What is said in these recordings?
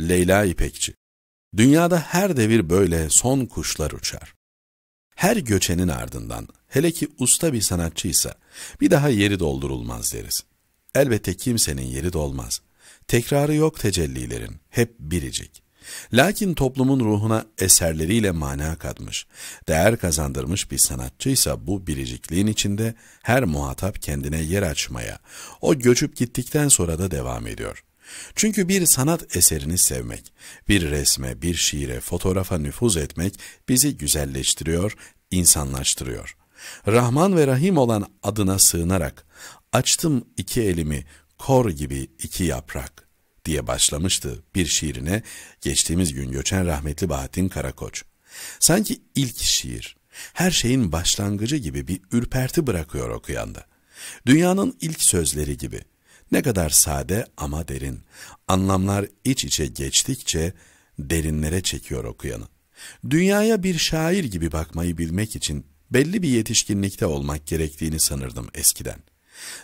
Leyla İpekçi Dünyada her devir böyle son kuşlar uçar. Her göçenin ardından, hele ki usta bir sanatçıysa, bir daha yeri doldurulmaz deriz. Elbette kimsenin yeri dolmaz. Tekrarı yok tecellilerin, hep biricik. Lakin toplumun ruhuna eserleriyle mana katmış, değer kazandırmış bir sanatçıysa bu biricikliğin içinde her muhatap kendine yer açmaya, o göçüp gittikten sonra da devam ediyor.'' Çünkü bir sanat eserini sevmek, bir resme, bir şiire, fotoğrafa nüfuz etmek bizi güzelleştiriyor, insanlaştırıyor. Rahman ve Rahim olan adına sığınarak, açtım iki elimi, kor gibi iki yaprak diye başlamıştı bir şiirine geçtiğimiz gün göçen rahmetli Bahattin Karakoç. Sanki ilk şiir, her şeyin başlangıcı gibi bir ürperti bırakıyor okuyanda. Dünyanın ilk sözleri gibi, ne kadar sade ama derin. Anlamlar iç içe geçtikçe derinlere çekiyor okuyanı. Dünyaya bir şair gibi bakmayı bilmek için belli bir yetişkinlikte olmak gerektiğini sanırdım eskiden.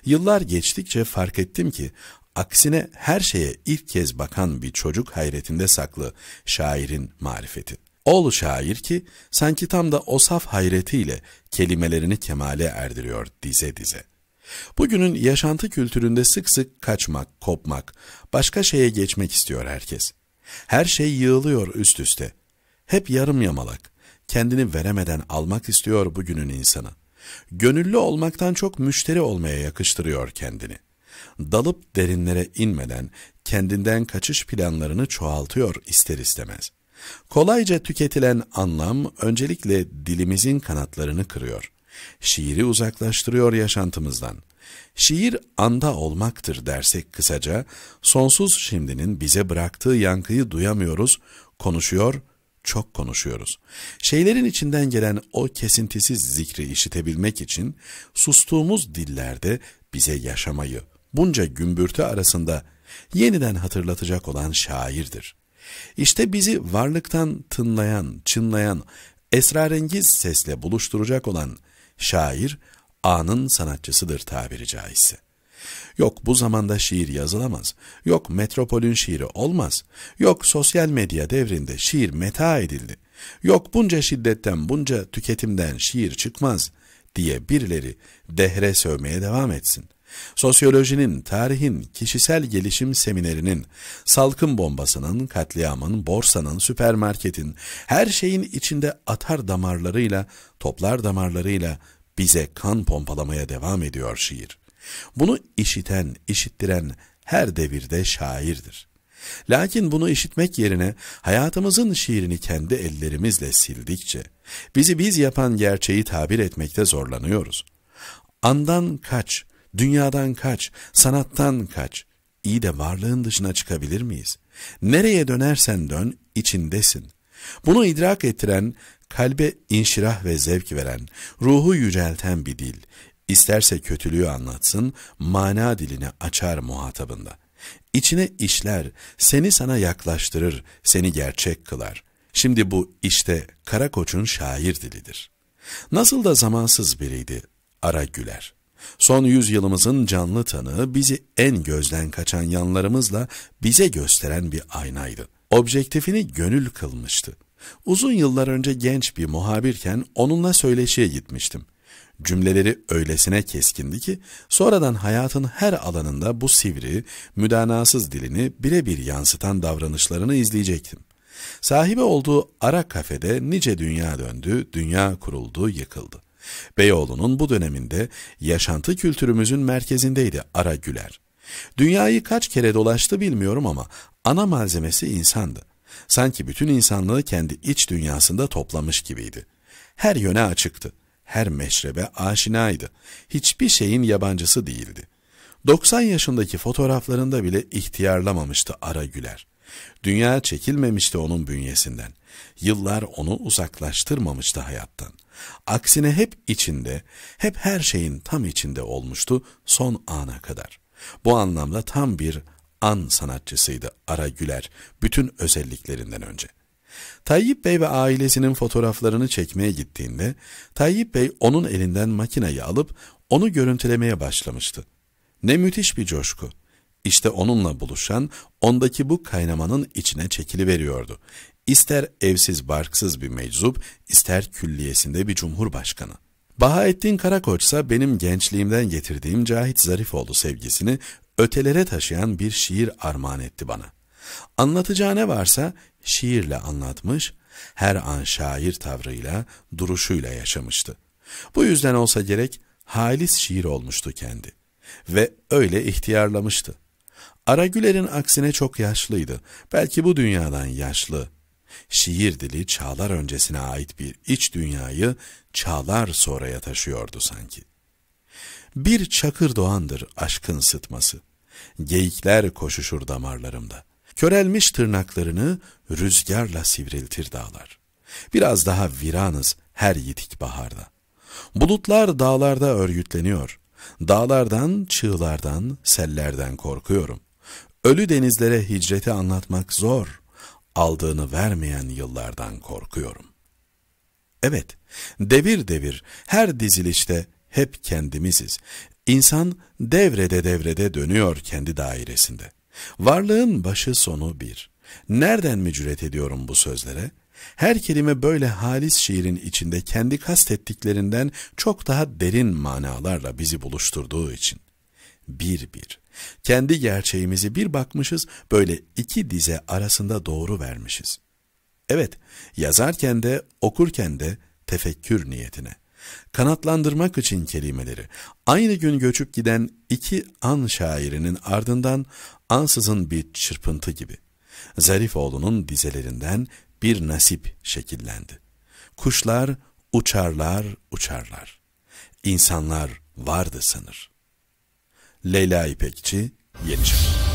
Yıllar geçtikçe fark ettim ki aksine her şeye ilk kez bakan bir çocuk hayretinde saklı şairin marifeti. Ol şair ki sanki tam da o saf hayretiyle kelimelerini kemale erdiriyor dize dize. Bugünün yaşantı kültüründe sık sık kaçmak, kopmak, başka şeye geçmek istiyor herkes. Her şey yığılıyor üst üste. Hep yarım yamalak, kendini veremeden almak istiyor bugünün insanı. Gönüllü olmaktan çok müşteri olmaya yakıştırıyor kendini. Dalıp derinlere inmeden kendinden kaçış planlarını çoğaltıyor ister istemez. Kolayca tüketilen anlam öncelikle dilimizin kanatlarını kırıyor. Şiiri uzaklaştırıyor yaşantımızdan. Şiir anda olmaktır dersek kısaca, sonsuz şimdinin bize bıraktığı yankıyı duyamıyoruz, konuşuyor, çok konuşuyoruz. Şeylerin içinden gelen o kesintisiz zikri işitebilmek için sustuğumuz dillerde bize yaşamayı, bunca gümbürtü arasında yeniden hatırlatacak olan şairdir. İşte bizi varlıktan tınlayan, çınlayan, esrarengiz sesle buluşturacak olan şair anın sanatçısıdır tabiri caizse. Yok bu zamanda şiir yazılamaz, yok metropolün şiiri olmaz, yok sosyal medya devrinde şiir meta edildi, yok bunca şiddetten bunca tüketimden şiir çıkmaz diye birileri dehre sövmeye devam etsin.'' Sosyolojinin, tarihin, kişisel gelişim seminerinin, salkım bombasının, katliamın, borsanın, süpermarketin, her şeyin içinde atar damarlarıyla, toplar damarlarıyla bize kan pompalamaya devam ediyor şiir. Bunu işiten, işittiren her devirde şairdir. Lakin bunu işitmek yerine hayatımızın şiirini kendi ellerimizle sildikçe, bizi biz yapan gerçeği tabir etmekte zorlanıyoruz. Andan kaç, Dünyadan kaç, sanattan kaç. iyi de varlığın dışına çıkabilir miyiz? Nereye dönersen dön, içindesin. Bunu idrak ettiren, kalbe inşirah ve zevk veren, ruhu yücelten bir dil. İsterse kötülüğü anlatsın, mana dilini açar muhatabında. İçine işler, seni sana yaklaştırır, seni gerçek kılar. Şimdi bu işte Karakoç'un şair dilidir. Nasıl da zamansız biriydi, Ara Güler.'' Son yüzyılımızın canlı tanığı bizi en gözden kaçan yanlarımızla bize gösteren bir aynaydı. Objektifini gönül kılmıştı. Uzun yıllar önce genç bir muhabirken onunla söyleşiye gitmiştim. Cümleleri öylesine keskindi ki sonradan hayatın her alanında bu sivri, müdanasız dilini birebir yansıtan davranışlarını izleyecektim. Sahibi olduğu ara kafede nice dünya döndü, dünya kuruldu, yıkıldı. Beyoğlu'nun bu döneminde yaşantı kültürümüzün merkezindeydi Ara Güler. Dünyayı kaç kere dolaştı bilmiyorum ama ana malzemesi insandı. Sanki bütün insanlığı kendi iç dünyasında toplamış gibiydi. Her yöne açıktı, her meşrebe aşinaydı, hiçbir şeyin yabancısı değildi. 90 yaşındaki fotoğraflarında bile ihtiyarlamamıştı Ara Güler. Dünya çekilmemişti onun bünyesinden. Yıllar onu uzaklaştırmamıştı hayattan. Aksine hep içinde, hep her şeyin tam içinde olmuştu son ana kadar. Bu anlamda tam bir an sanatçısıydı Ara Güler, bütün özelliklerinden önce. Tayyip Bey ve ailesinin fotoğraflarını çekmeye gittiğinde, Tayyip Bey onun elinden makineyi alıp onu görüntülemeye başlamıştı. Ne müthiş bir coşku. İşte onunla buluşan, ondaki bu kaynamanın içine çekiliveriyordu. İster evsiz barksız bir meczup, ister külliyesinde bir cumhurbaşkanı. Bahaettin Karakoç ise benim gençliğimden getirdiğim Cahit Zarifoğlu sevgisini ötelere taşıyan bir şiir armağan etti bana. Anlatacağı ne varsa şiirle anlatmış, her an şair tavrıyla, duruşuyla yaşamıştı. Bu yüzden olsa gerek halis şiir olmuştu kendi ve öyle ihtiyarlamıştı. Aragüler'in aksine çok yaşlıydı. Belki bu dünyadan yaşlı. Şiir dili çağlar öncesine ait bir iç dünyayı çağlar sonraya taşıyordu sanki. Bir çakır doğandır aşkın sıtması. Geyikler koşuşur damarlarımda. Körelmiş tırnaklarını rüzgarla sivriltir dağlar. Biraz daha viranız her yitik baharda. Bulutlar dağlarda örgütleniyor. Dağlardan, çığlardan, sellerden korkuyorum. Ölü denizlere hicreti anlatmak zor. Aldığını vermeyen yıllardan korkuyorum. Evet, devir devir her dizilişte hep kendimiziz. İnsan devrede devrede dönüyor kendi dairesinde. Varlığın başı sonu bir. Nereden mücret ediyorum bu sözlere? Her kelime böyle halis şiirin içinde kendi kastettiklerinden çok daha derin manalarla bizi buluşturduğu için bir bir. Kendi gerçeğimizi bir bakmışız, böyle iki dize arasında doğru vermişiz. Evet, yazarken de, okurken de tefekkür niyetine. Kanatlandırmak için kelimeleri, aynı gün göçüp giden iki an şairinin ardından ansızın bir çırpıntı gibi. Zarifoğlu'nun dizelerinden bir nasip şekillendi. Kuşlar uçarlar uçarlar. İnsanlar vardı sanır. Leyla İpekçi Yeniçer.